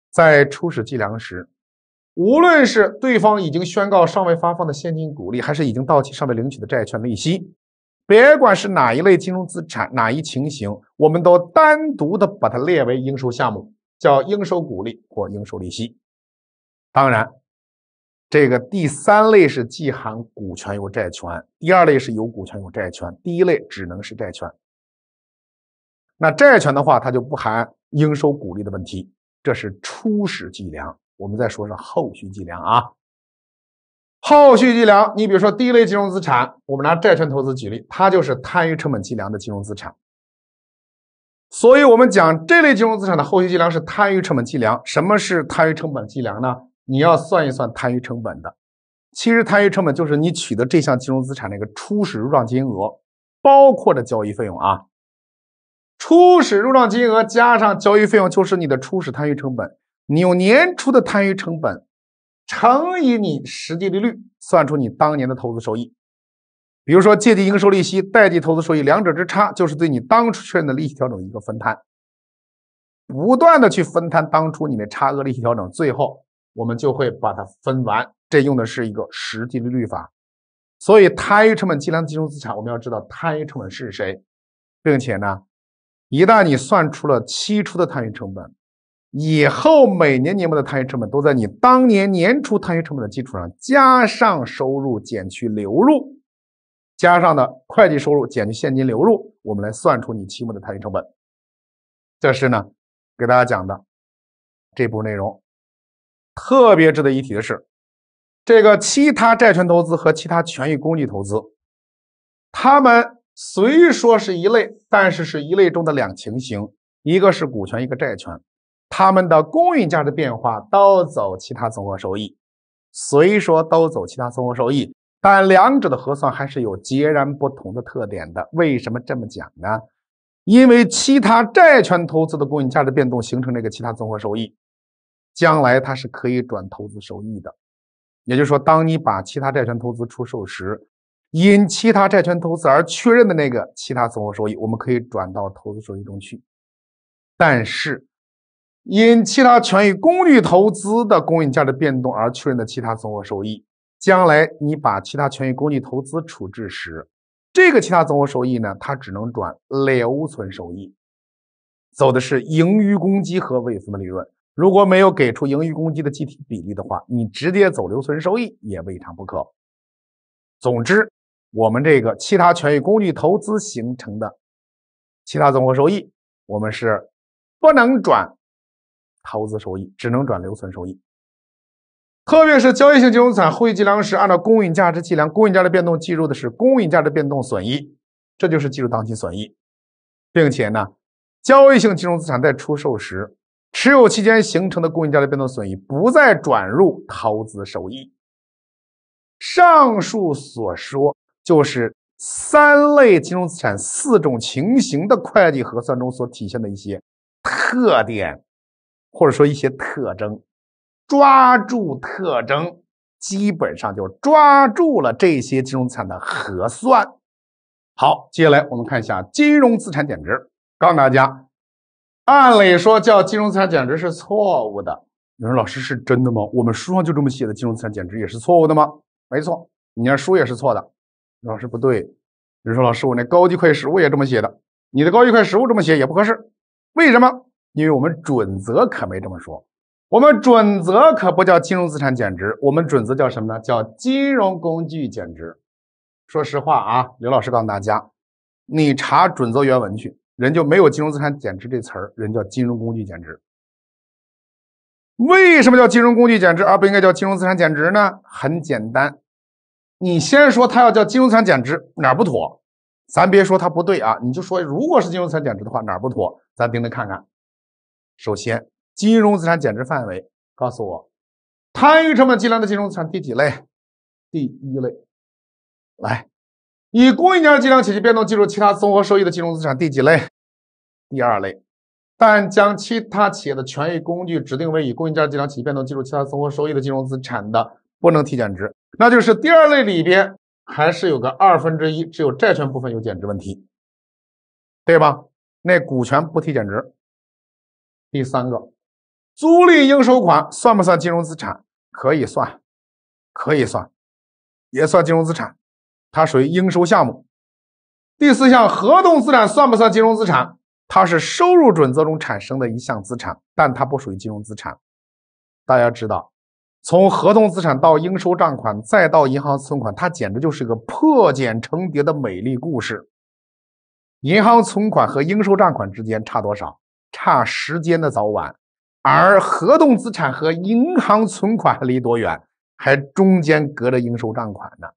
在初始计量时，无论是对方已经宣告尚未发放的现金股利，还是已经到期尚未领取的债券利息，别管是哪一类金融资产，哪一情形，我们都单独的把它列为应收项目，叫应收股利或应收利息。当然，这个第三类是既含股权又债权，第二类是有股权有债权，第一类只能是债权。那债权的话，它就不含应收股利的问题，这是初始计量。我们再说说后续计量啊。后续计量，你比如说第一类金融资产，我们拿债权投资举例，它就是摊余成本计量的金融资产。所以，我们讲这类金融资产的后续计量是摊余成本计量。什么是摊余成本计量呢？你要算一算摊余成本的。其实，摊余成本就是你取得这项金融资产的一个初始入账金额，包括的交易费用啊。初始入账金额加上交易费用就是你的初始摊余成本。你用年初的摊余成本乘以你实际利率，算出你当年的投资收益。比如说，借记应收利息，贷记投资收益，两者之差就是对你当初确认的利息调整一个分摊。不断的去分摊当初你的差额利息调整，最后我们就会把它分完。这用的是一个实际利率法。所以，摊余成本计量金融资产，我们要知道摊余成本是谁，并且呢？一旦你算出了期初的摊余成本，以后每年年末的摊余成本都在你当年年初摊余成本的基础上，加上收入减去流入，加上的会计收入减去现金流入，我们来算出你期末的摊余成本。这是呢给大家讲的这部分内容。特别值得一提的是，这个其他债权投资和其他权益工具投资，他们。虽说是一类，但是是一类中的两情形，一个是股权，一个债权，它们的公允价值变化都走其他综合收益。虽说都走其他综合收益，但两者的核算还是有截然不同的特点的。为什么这么讲呢？因为其他债权投资的公允价值变动形成这个其他综合收益，将来它是可以转投资收益的。也就是说，当你把其他债权投资出售时。因其他债权投资而确认的那个其他综合收益，我们可以转到投资收益中去。但是，因其他权益工具投资的公允价值变动而确认的其他综合收益，将来你把其他权益工具投资处置时，这个其他综合收益呢，它只能转留存收益，走的是盈余公积和未分的利润。如果没有给出盈余公积的具体比例的话，你直接走留存收益也未尝不可。总之。我们这个其他权益工具投资形成的其他综合收益，我们是不能转投资收益，只能转留存收益。特别是交易性金融资产会计计量时，按照公允价值计量，公允价值变动计入的是公允价值变动损益，这就是计入当期损益。并且呢，交易性金融资产在出售时，持有期间形成的公允价值变动损益不再转入投资收益。上述所说。就是三类金融资产四种情形的会计核算中所体现的一些特点，或者说一些特征，抓住特征，基本上就抓住了这些金融资产的核算。好，接下来我们看一下金融资产减值。告诉大家，按理说叫金融资产减值是错误的。有说老师是真的吗？我们书上就这么写的，金融资产减值也是错误的吗？没错，你那书也是错的。老师不对，有人说老师，我那高级会计实务也这么写的，你的高级会计实务这么写也不合适，为什么？因为我们准则可没这么说，我们准则可不叫金融资产减值，我们准则叫什么呢？叫金融工具减值。说实话啊，刘老师告诉大家，你查准则原文去，人就没有金融资产减值这词儿，人叫金融工具减值。为什么叫金融工具减值而不应该叫金融资产减值呢？很简单。你先说，他要叫金融资产减值哪儿不妥？咱别说他不对啊，你就说如果是金融资产减值的话哪儿不妥？咱盯着看看。首先，金融资产减值范围，告诉我，摊余成本计量的金融资产第几类？第一类。来，以公允价值计量企业变动计入其他综合收益的金融资产第几类？第二类。但将其他企业的权益工具指定为以公允价值计量企业变动计入其他综合收益的金融资产的，不能提减值。那就是第二类里边还是有个二分之一，只有债权部分有减值问题，对吧？那股权不提减值。第三个，租赁应收款算不算金融资产？可以算，可以算，也算金融资产，它属于应收项目。第四项，合同资产算不算金融资产？它是收入准则中产生的一项资产，但它不属于金融资产。大家知道。从合同资产到应收账款，再到银行存款，它简直就是个破茧成蝶的美丽故事。银行存款和应收账款之间差多少？差时间的早晚。而合同资产和银行存款还离多远？还中间隔着应收账款呢。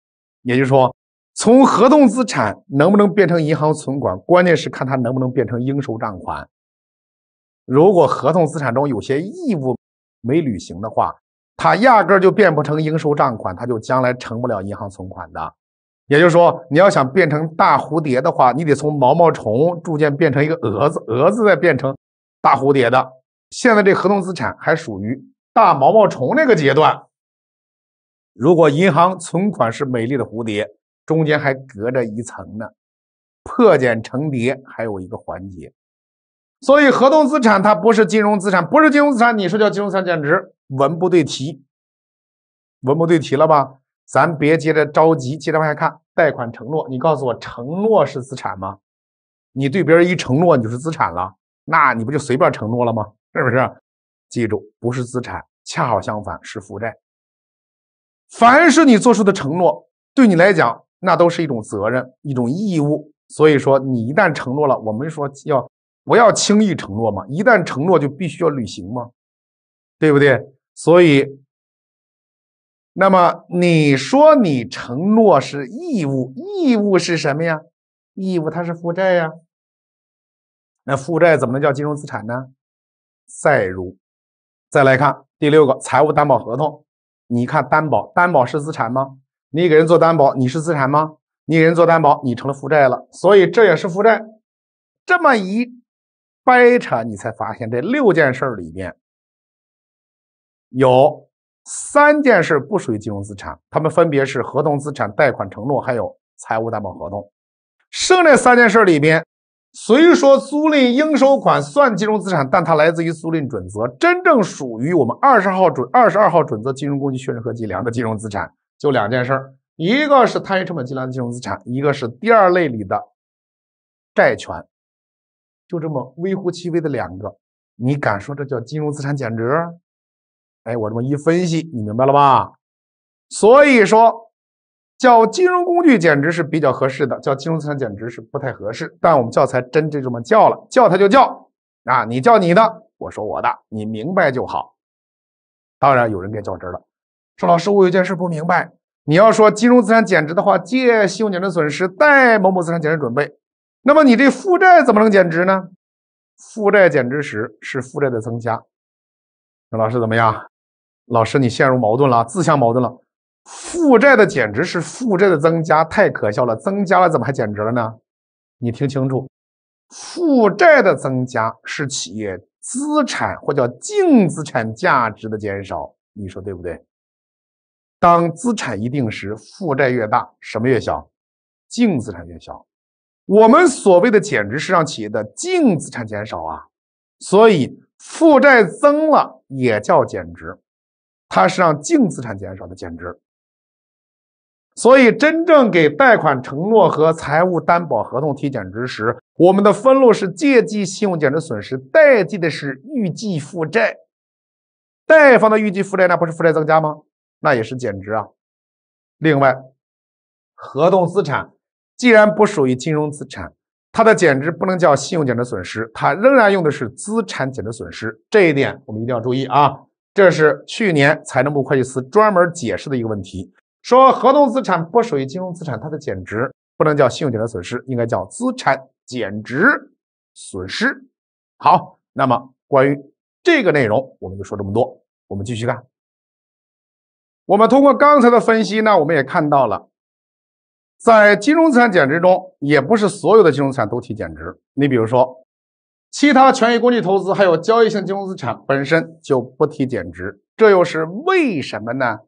也就是说，从合同资产能不能变成银行存款，关键是看它能不能变成应收账款。如果合同资产中有些义务没履行的话，它压根就变不成应收账款，它就将来成不了银行存款的。也就是说，你要想变成大蝴蝶的话，你得从毛毛虫逐渐变成一个蛾子，蛾子再变成大蝴蝶的。现在这合同资产还属于大毛毛虫那个阶段。如果银行存款是美丽的蝴蝶，中间还隔着一层呢。破茧成蝶还有一个环节。所以，合同资产它不是金融资产，不是金融资产，你说叫金融资产简直文不对题，文不对题了吧？咱别接着着急，接着往下看。贷款承诺，你告诉我，承诺是资产吗？你对别人一承诺，你就是资产了，那你不就随便承诺了吗？是不是？记住，不是资产，恰好相反是负债。凡是你做出的承诺，对你来讲，那都是一种责任，一种义务。所以说，你一旦承诺了，我们说要。不要轻易承诺嘛！一旦承诺就必须要履行嘛，对不对？所以，那么你说你承诺是义务，义务是什么呀？义务它是负债呀。那负债怎么能叫金融资产呢？再如，再来看第六个财务担保合同，你看担保，担保是资产吗？你给人做担保，你是资产吗？你给人做担保，你成了负债了，所以这也是负债。这么一。掰扯你才发现，这六件事里边有三件事不属于金融资产，它们分别是合同资产、贷款承诺还有财务担保合同。剩这三件事里边，虽说租赁应收款算金融资产，但它来自于租赁准则，真正属于我们二十号准二十二号准则金融工具确认和计量的金融资产就两件事，一个是摊余成本计量的金融资产，一个是第二类里的债权。就这么微乎其微的两个，你敢说这叫金融资产减值？哎，我这么一分析，你明白了吧？所以说叫金融工具减值是比较合适的，叫金融资产减值是不太合适。但我们教材真就这么叫了，叫它就叫啊，你叫你的，我说我的，你明白就好。当然有人该较真了，说老师，我有件事不明白。你要说金融资产减值的话，借信用减值损失，贷某某资产减值准备。那么你这负债怎么能减值呢？负债减值时是负债的增加。那老师怎么样？老师你陷入矛盾了，自相矛盾了。负债的减值是负债的增加，太可笑了。增加了怎么还减值了呢？你听清楚，负债的增加是企业资产或叫净资产价值的减少。你说对不对？当资产一定时，负债越大，什么越小？净资产越小。我们所谓的减值是让企业的净资产减少啊，所以负债增了也叫减值，它是让净资产减少的减值。所以真正给贷款承诺和财务担保合同提减值时，我们的分录是借记信用减值损失，贷记的是预计负债。贷方的预计负债那不是负债增加吗？那也是减值啊。另外，合同资产。既然不属于金融资产，它的减值不能叫信用减值损失，它仍然用的是资产减值损失。这一点我们一定要注意啊！这是去年财政部会计司专门解释的一个问题，说合同资产不属于金融资产，它的减值不能叫信用减值损失，应该叫资产减值损失。好，那么关于这个内容，我们就说这么多。我们继续看，我们通过刚才的分析呢，我们也看到了。在金融资产减值中，也不是所有的金融资产都提减值。你比如说，其他权益工具投资还有交易性金融资产本身就不提减值，这又是为什么呢？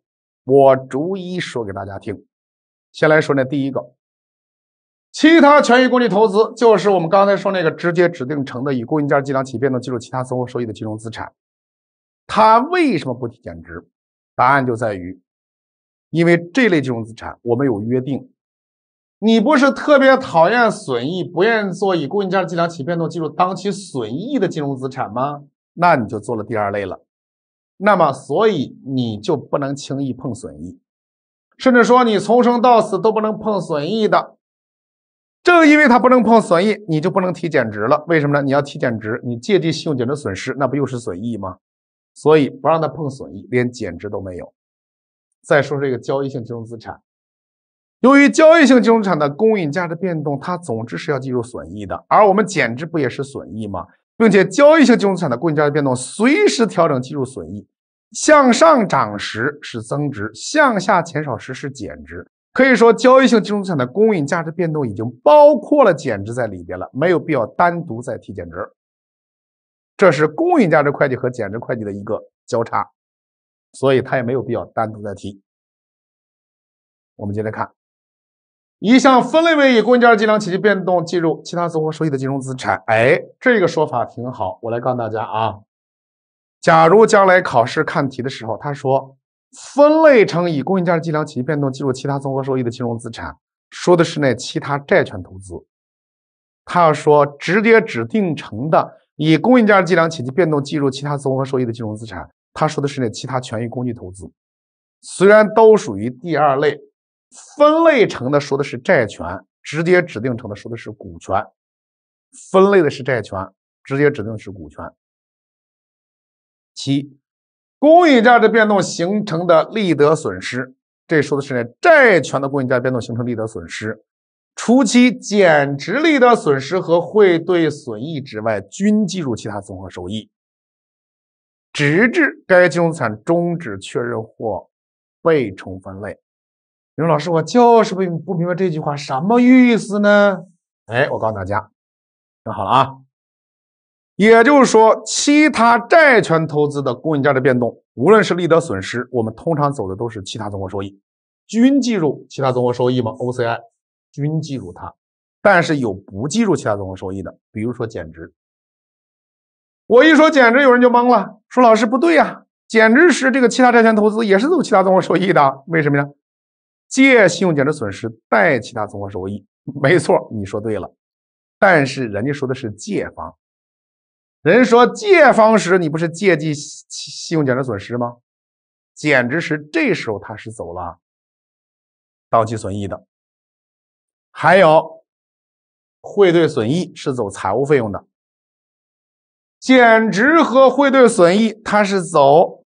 我逐一说给大家听。先来说呢，第一个，其他权益工具投资就是我们刚才说那个直接指定成的以公允价值计量起变动计入其他综合收益的金融资产，它为什么不提减值？答案就在于，因为这类金融资产我们有约定。你不是特别讨厌损益，不愿意做以公允价值计量起变动计入当期损益的金融资产吗？那你就做了第二类了。那么，所以你就不能轻易碰损益，甚至说你从生到死都不能碰损益的。正因为他不能碰损益，你就不能提减值了。为什么呢？你要提减值，你借记信用减值损失，那不又是损益吗？所以不让它碰损益，连减值都没有。再说这个交易性金融资产。由于交易性金融资产的公允价值变动，它总之是要计入损益的，而我们减值不也是损益吗？并且交易性金融资产的公允价值变动随时调整计入损益，向上涨时是增值，向下减少时是减值。可以说，交易性金融资产的公允价值变动已经包括了减值在里边了，没有必要单独再提减值。这是公允价值会计和减值会计的一个交叉，所以它也没有必要单独再提。我们接着看。一项分类为以公允价值计量企业变动计入其他综合收益的金融资产，哎，这个说法挺好。我来告诉大家啊，假如将来考试看题的时候，他说分类成以公允价值计量企业变动计入其他综合收益的金融资产，说的是那其他债权投资；他要说直接指定成的以公允价值计量企业变动计入其他综合收益的金融资产，他说的是那其他权益工具投资。虽然都属于第二类。分类成的说的是债权，直接指定成的说的是股权。分类的是债权，直接指定是股权。七，公允价值变动形成的利得损失，这说的是债权的公允价值变动形成利得损失，除其减值利得损失和汇兑损益之外，均计入其他综合收益，直至该金融资产终止确认或被重分类。你说老师，我就是不不明白这句话什么意思呢？哎，我告诉大家，听好了啊，也就是说，其他债权投资的公允价值变动，无论是利得损失，我们通常走的都是其他综合收益，均计入其他综合收益嘛 （OCI），均计入它。但是有不计入其他综合收益的，比如说减值。我一说减值，有人就懵了，说老师不对呀，减值是这个其他债权投资也是走其他综合收益的，为什么呀？借信用减值损失，贷其他综合收益，没错，你说对了。但是人家说的是借方，人说借方时，你不是借记信用减值损失吗？减值时这时候他是走了当期损益的。还有汇兑损益是走财务费用的，减值和汇兑损益它是走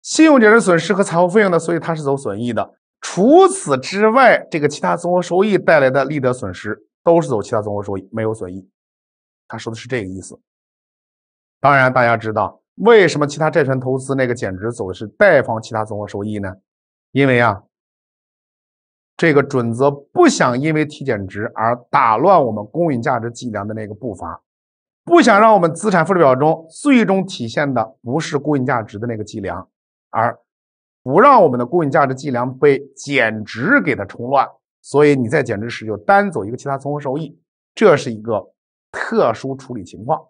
信用减值损失和财务费用的，所以它是走损益的。除此之外，这个其他综合收益带来的利得损失都是走其他综合收益，没有损益。他说的是这个意思。当然，大家知道为什么其他债权投资那个减值走的是贷方其他综合收益呢？因为啊，这个准则不想因为提减值而打乱我们公允价值计量的那个步伐，不想让我们资产负债表中最终体现的不是公允价值的那个计量，而。不让我们的公允价值计量被减值给它冲乱，所以你在减值时就单走一个其他综合收益，这是一个特殊处理情况，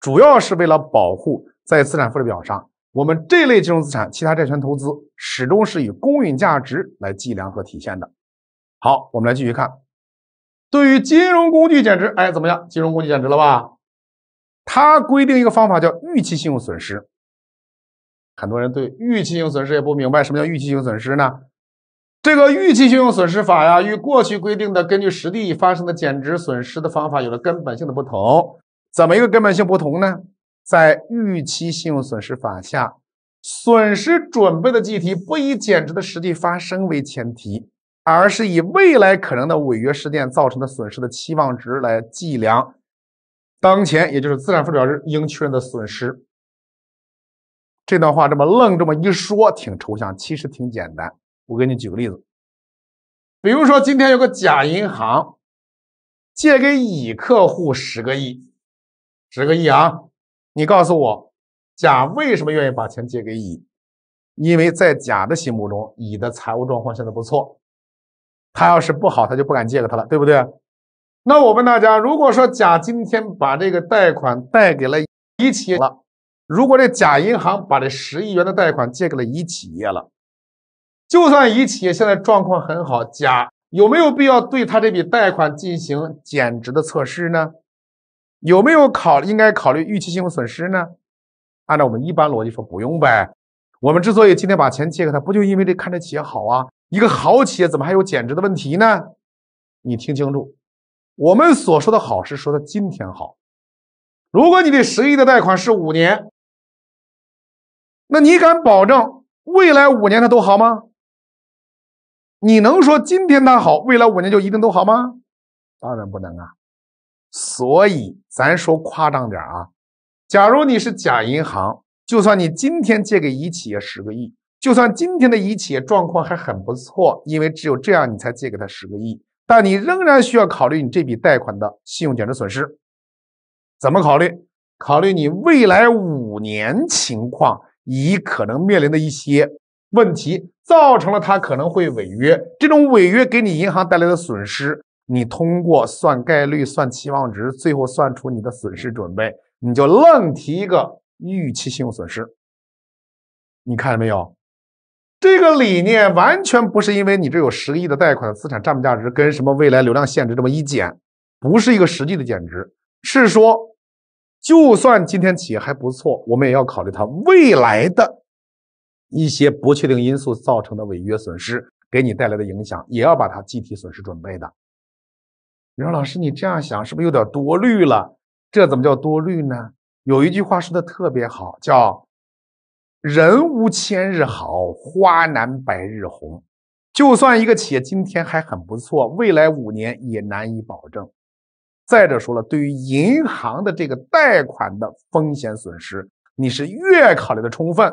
主要是为了保护在资产负债表上我们这类金融资产其他债权投资始终是以公允价值来计量和体现的。好，我们来继续看，对于金融工具减值，哎，怎么样？金融工具减值了吧？它规定一个方法叫预期信用损失。很多人对预期性损失也不明白，什么叫预期性损失呢？这个预期信用损失法呀，与过去规定的根据实际发生的减值损失的方法有了根本性的不同。怎么一个根本性不同呢？在预期信用损失法下，损失准备的计提不以减值的实际发生为前提，而是以未来可能的违约事件造成的损失的期望值来计量当前，也就是资产负债日应确认的损失。这段话这么愣，这么一说挺抽象，其实挺简单。我给你举个例子，比如说今天有个甲银行借给乙客户十个亿，十个亿啊！你告诉我，甲为什么愿意把钱借给乙？因为在甲的心目中，乙的财务状况现在不错，他要是不好，他就不敢借给他了，对不对？那我问大家，如果说甲今天把这个贷款贷给了乙企业了。如果这甲银行把这十亿元的贷款借给了乙企业了，就算乙企业现在状况很好，甲有没有必要对他这笔贷款进行减值的测试呢？有没有考应该考虑预期性的损失呢？按照我们一般逻辑说，不用呗。我们之所以今天把钱借给他，不就因为这看着企业好啊？一个好企业怎么还有减值的问题呢？你听清楚，我们所说的好是说的今天好。如果你的十亿的贷款是五年。那你敢保证未来五年它都好吗？你能说今天它好，未来五年就一定都好吗？当然不能啊！所以咱说夸张点啊，假如你是假银行，就算你今天借给乙企业十个亿，就算今天的乙企业状况还很不错，因为只有这样你才借给他十个亿，但你仍然需要考虑你这笔贷款的信用减值损失。怎么考虑？考虑你未来五年情况。以可能面临的一些问题，造成了他可能会违约。这种违约给你银行带来的损失，你通过算概率、算期望值，最后算出你的损失准备，你就愣提一个预期信用损失。你看见没有？这个理念完全不是因为你这有十个亿的贷款资产账面价值跟什么未来流量限值这么一减，不是一个实际的减值，是说。就算今天企业还不错，我们也要考虑它未来的、一些不确定因素造成的违约损失，给你带来的影响，也要把它计提损失准备的。你说，老师，你这样想是不是有点多虑了？这怎么叫多虑呢？有一句话说的特别好，叫“人无千日好，花难百日红”。就算一个企业今天还很不错，未来五年也难以保证。再者说了，对于银行的这个贷款的风险损失，你是越考虑的充分，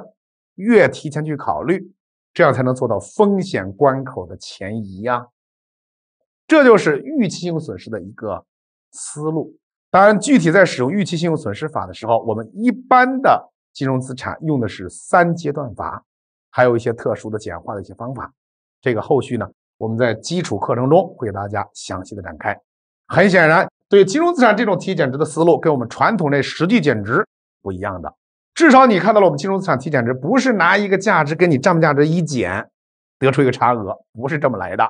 越提前去考虑，这样才能做到风险关口的前移呀。这就是预期性损失的一个思路。当然，具体在使用预期性损失法的时候，我们一般的金融资产用的是三阶段法，还有一些特殊的简化的一些方法。这个后续呢，我们在基础课程中会给大家详细的展开。很显然，对金融资产这种 t 减值的思路，跟我们传统那实际减值不一样的。至少你看到了，我们金融资产 t 减值不是拿一个价值跟你账面价值一减，得出一个差额，不是这么来的。